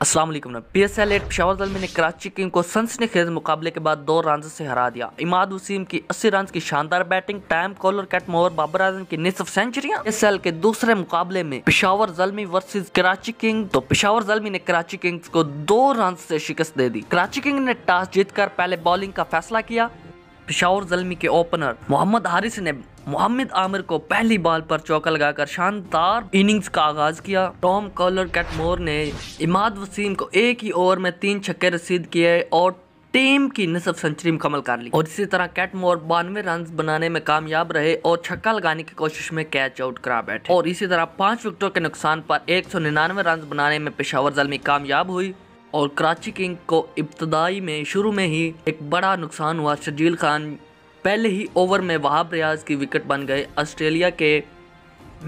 Aslam P S L eight Peshawar Zalmi ने Karachi king को सनसनी खेज मुकाबले के बाद दो रन से हरा दिया इमाद वसीम की अस्सी रन की शानदार बैटिंग टाइम कॉलर कैट मोहर बाबर आजम की निसफ सेंचुरियां एस एल के दूसरे मुकाबले में पिशावर जलमी वर्सेज कराची किंग तो पिशावर जलमी ने कराची किंग्स को दो रन से शिकस्त दे दी कराची किंग ने टॉस जीतकर पहले बॉलिंग का फैसला किया पिशावर जलमी के ओपनर मोहम्मद हारिस ने मोहम्मद आमिर को पहली बॉल पर चौका लगाकर शानदार इनिंग्स का आगाज किया टॉम कॉलर कैटमोर ने इमाद वसीम को एक ही ओवर में तीन छक्के रसीद किए और टीम की नसब सेंचुरी मुकम्मल कर ली और इसी तरह कैटमोर बानवे रन बनाने में कामयाब रहे और छक्का लगाने की कोशिश में कैच आउट करा बैठे और इसी तरह पांच विकेटों के नुकसान पर एक सौ निन्यानवे रन बनाने में पेशावर जलमी कामयाब हुई और कराची किंग को इब्तदाई में शुरू में ही एक बड़ा नुकसान हुआ शजील खान पहले ही ओवर में वहाब रियाज की विकेट बन गए ऑस्ट्रेलिया के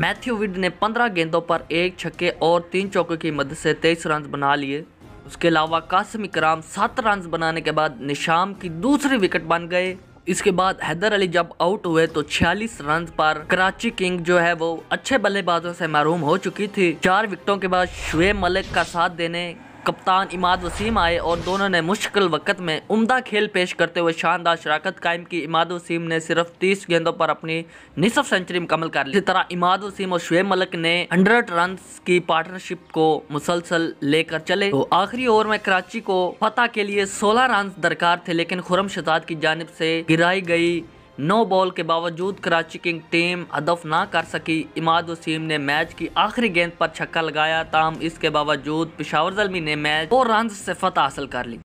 मैथ्यू विड ने 15 गेंदों पर एक छक्के और तीन चौके की मदद से तेईस रन बना लिए उसके अलावा कासिम इकराम सात रन बनाने के बाद निशाम की दूसरी विकेट बन गए इसके बाद हैदर अली जब आउट हुए तो 46 रन पर कराची किंग जो है वो अच्छे बल्लेबाजों से महरूम हो चुकी थी चार विकेटों के बाद शुएब मलिक का साथ देने कप्तान इमाद वसीम आए और दोनों ने मुश्किल वक्त में उमदा खेल पेश करते हुए शानदार शराकत कायम की इमाद वसीम ने सिर्फ 30 गेंदों पर अपनी निसफ सेंचुरी मुकम्मल कर ली इसी तरह इमाद वसीम और शुएब मलिक ने हंड्रेड रन की पार्टनरशिप को मुसलसल लेकर चले तो आखिरी ओवर में कराची को फतह के लिए सोलह रन दरकार थे लेकिन खुरम शजाद की जानब से गिराई गई नौ बॉल के बावजूद कराची किंग टीम हदफ ना कर सकी इमाद वसीम ने मैच की आखिरी गेंद पर छक्का लगाया ताम इसके बावजूद पिशावर जलमी ने मैच दो रन से फतः हासिल कर ली